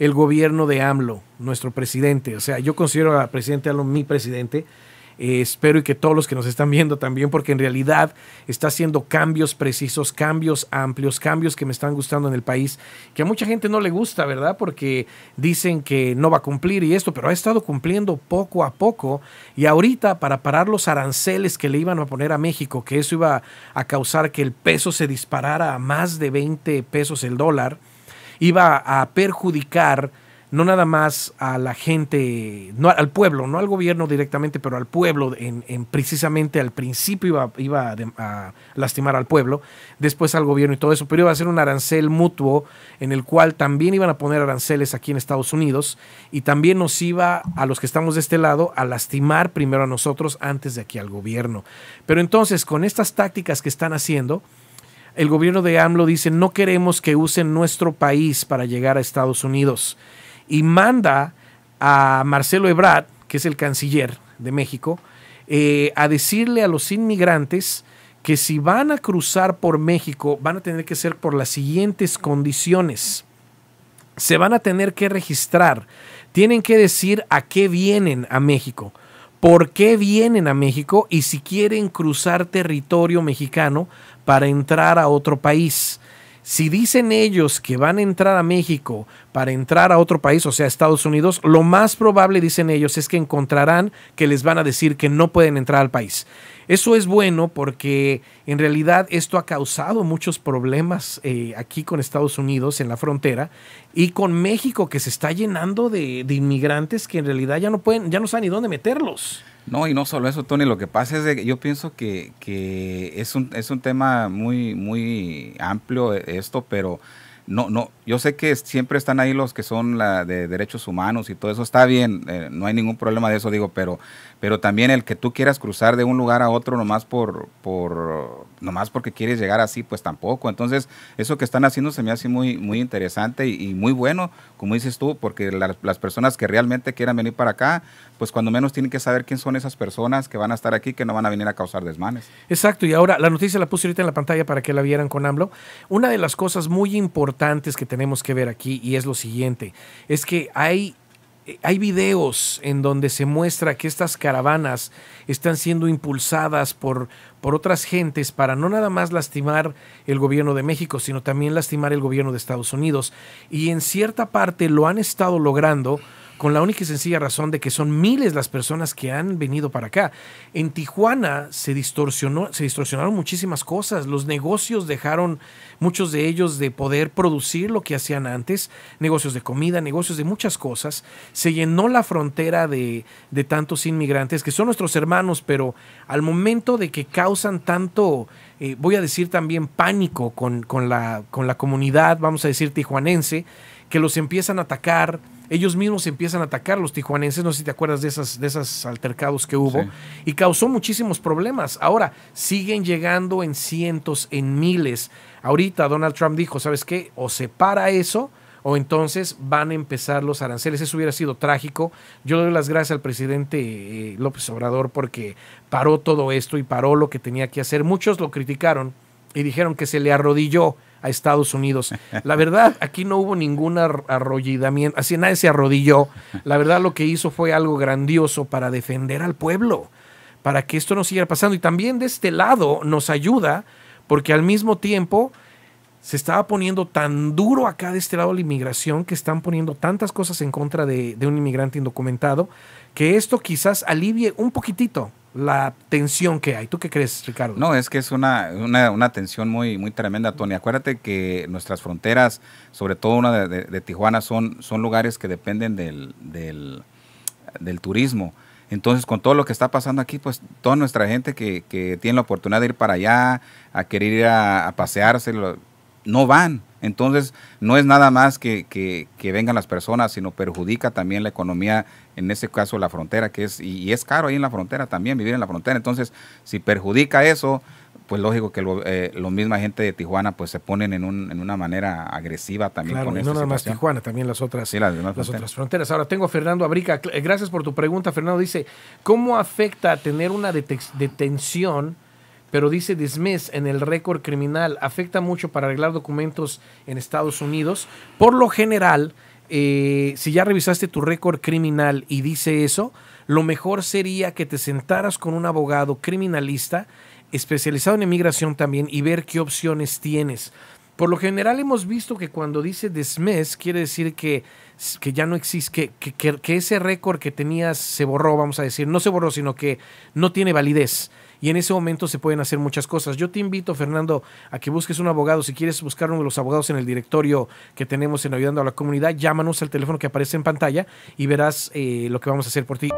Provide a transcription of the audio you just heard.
el gobierno de AMLO, nuestro presidente. O sea, yo considero al presidente AMLO mi presidente. Eh, espero y que todos los que nos están viendo también, porque en realidad está haciendo cambios precisos, cambios amplios, cambios que me están gustando en el país, que a mucha gente no le gusta, ¿verdad? Porque dicen que no va a cumplir y esto, pero ha estado cumpliendo poco a poco. Y ahorita, para parar los aranceles que le iban a poner a México, que eso iba a causar que el peso se disparara a más de 20 pesos el dólar, iba a perjudicar no nada más a la gente, no al pueblo, no al gobierno directamente, pero al pueblo, en, precisamente al principio iba, a, a, lastimar al pueblo, después al gobierno y todo eso, pero iba a ser un arancel mutuo en el cual también iban a poner aranceles aquí en Estados Unidos y también nos iba a los que estamos de este lado a lastimar primero a nosotros antes de aquí al gobierno. Pero entonces, con estas tácticas que están haciendo, el gobierno de AMLO dice no queremos que usen nuestro país para llegar a Estados Unidos y manda a Marcelo Ebrard, que es el canciller de México, eh, a decirle a los inmigrantes que si van a cruzar por México van a tener que ser por las siguientes condiciones. Se van a tener que registrar, tienen que decir a qué vienen a México por qué vienen a México y si quieren cruzar territorio mexicano para entrar a otro país. Si dicen ellos que van a entrar a México para entrar a otro país, o sea, Estados Unidos, lo más probable, dicen ellos, es que encontrarán que les van a decir que no pueden entrar al país. Eso es bueno porque en realidad esto ha causado muchos problemas eh, aquí con Estados Unidos en la frontera y con México que se está llenando de, inmigrantes que en realidad ya no pueden, ya no saben ni dónde meterlos. No, y no solo eso, Tony, lo que pasa es que yo pienso que, es, un, tema muy, muy amplio e, esto, pero no, no, yo sé que siempre están ahí los que son la de derechos humanos y todo eso está bien, eh, no hay ningún problema de eso, digo, pero, pero también el que tú quieras cruzar de un lugar a otro nomás por, por, nomás porque quieres llegar así, pues tampoco. Entonces, eso que están haciendo se me hace muy, muy interesante y, muy bueno, como dices tú, porque las personas que realmente quieran venir para acá, pues cuando menos tienen que saber quién son esas personas que van a estar aquí, que no van a venir a causar desmanes. Exacto, y ahora la noticia la puse ahorita en la pantalla para que la vieran con AMLO. Una de las cosas muy importantes que tenemos que ver aquí, y es lo siguiente, es que hay eh, hay videos en donde se muestra que estas caravanas están siendo impulsadas por, por otras gentes para no nada más lastimar el gobierno de México, sino también lastimar el gobierno de Estados Unidos. Y en cierta parte lo han estado logrando con la única y sencilla razón de que son miles las personas que han venido para acá. En Tijuana se, distorsionó, se distorsionaron muchísimas cosas, los negocios dejaron muchos de ellos de poder producir lo que hacían antes, negocios de comida, negocios de muchas cosas, se llenó la frontera de, de tantos inmigrantes que son nuestros hermanos, pero al momento de que causan tanto, eh, voy a decir también pánico con, con, la, con la comunidad, vamos a decir, tijuanense, que los empiezan a atacar, ellos mismos empiezan a atacar los tijuanenses, no sé si te acuerdas de esas, de esas altercados que hubo, y causó muchísimos problemas. Ahora, siguen llegando en cientos, en miles. Ahorita Donald Trump dijo, ¿sabes qué? O se para eso, o entonces van a empezar los aranceles. Eso hubiera sido trágico. Yo le doy las gracias al presidente eh, López Obrador porque paró todo esto y paró lo que tenía que hacer. Muchos lo criticaron y dijeron que se le arrodilló a Estados Unidos. La verdad, aquí no hubo ningún arrollidamiento, así nadie se arrodilló. La verdad, lo que hizo fue algo grandioso para defender al pueblo, para que esto no siguiera pasando. Y también de este lado nos ayuda, porque al mismo tiempo se estaba poniendo tan duro acá de este lado la inmigración, que están poniendo tantas cosas en contra de, de un inmigrante indocumentado, que esto quizás alivie un poquitito la tensión que hay. ¿Tú qué crees, Ricardo? No, es que es una, una, una tensión muy, muy tremenda, Tony. Acuérdate que nuestras fronteras, sobre todo una de, Tijuana, son, son lugares que dependen del, del, turismo. Entonces, con todo lo que está pasando aquí, pues toda nuestra gente que, que tiene la oportunidad de ir para allá, a querer ir a pasearse, no van entonces, no es nada más que, que, vengan las personas, sino perjudica también la economía, en ese caso la frontera, que es, y, es caro ahí en la frontera también, vivir en la frontera. Entonces, si perjudica eso, pues lógico que lo, eh, misma gente de Tijuana pues se ponen en, un, en una manera agresiva también. con eso. no nada más Tijuana, también las otras, sí, las, las fronteras. otras fronteras. Ahora tengo a Fernando Abrica. Eh, gracias por tu pregunta, Fernando. Dice, ¿cómo afecta tener una detención? Pero dice desmes en el récord criminal, afecta mucho para arreglar documentos en Estados Unidos. Por lo general, eh, si ya revisaste tu récord criminal y dice eso, lo mejor sería que te sentaras con un abogado criminalista especializado en inmigración también y ver qué opciones tienes. Por lo general hemos visto que cuando dice desmes quiere decir que, que ya no existe, que, que ese récord que tenías se borró, vamos a decir, no se borró, sino que no tiene validez y en ese momento se pueden hacer muchas cosas. Yo te invito, Fernando, a que busques un abogado. Si quieres buscar uno de los abogados en el directorio que tenemos en Ayudando a la Comunidad, llámanos al teléfono que aparece en pantalla y verás eh, lo que vamos a hacer por ti.